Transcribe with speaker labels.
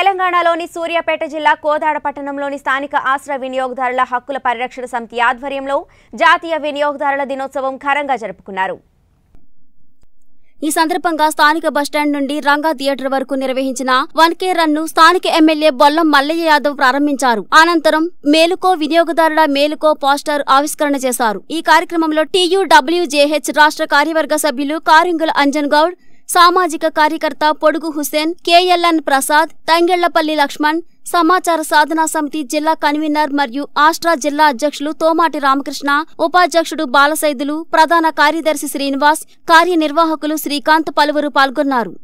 Speaker 1: తెలంగాణలోని సూర్యాపేట జిల్లా కోదాడ పట్టణంలోని స్థానిక ఆశ్ర వినియోగదారుల హక్కుల పరిరక్షణ సమితి ఆధ్వర్యంలో జాతీయ వినియోగదారుల దినోత్సవం ఘనంగా జరుపుకున్నారు
Speaker 2: ఈ సందర్భంగా స్థానిక బస్టాండ్ నుండి రంగా థియేటర్ వరకు నిర్వహించిన వన్ కే రన్ ను స్థానిక ఎమ్మెల్యే బొల్లం మల్లయ్య యాదవ్ ప్రారంభించారు అనంతరం మేలుకో వినియోగదారుల మేలుకో పోస్టర్ ఆవిష్కరణ చేశారు ఈ కార్యక్రమంలో టీయూడబ్ల్యూజేహెచ్ రాష్ట్ర కార్యవర్గ సభ్యులు కారింగుల అంజన్ గౌడ్ సామాజిక కార్యకర్త పొడుగు హుసేన్ కేఎల్ఎన్ ప్రసాద్ తంగెళ్లపల్లి లక్ష్మణ్ సమాచార సాధనా సమితి జిల్లా కన్వీనర్ మరియు ఆస్ట్రా జిల్లా అధ్యక్షులు తోమాటి రామకృష్ణ ఉపాధ్యక్షుడు బాలసైదులు ప్రధాన కార్యదర్శి శ్రీనివాస్ కార్యనిర్వాహకులు శ్రీకాంత్ పలువురు పాల్గొన్నారు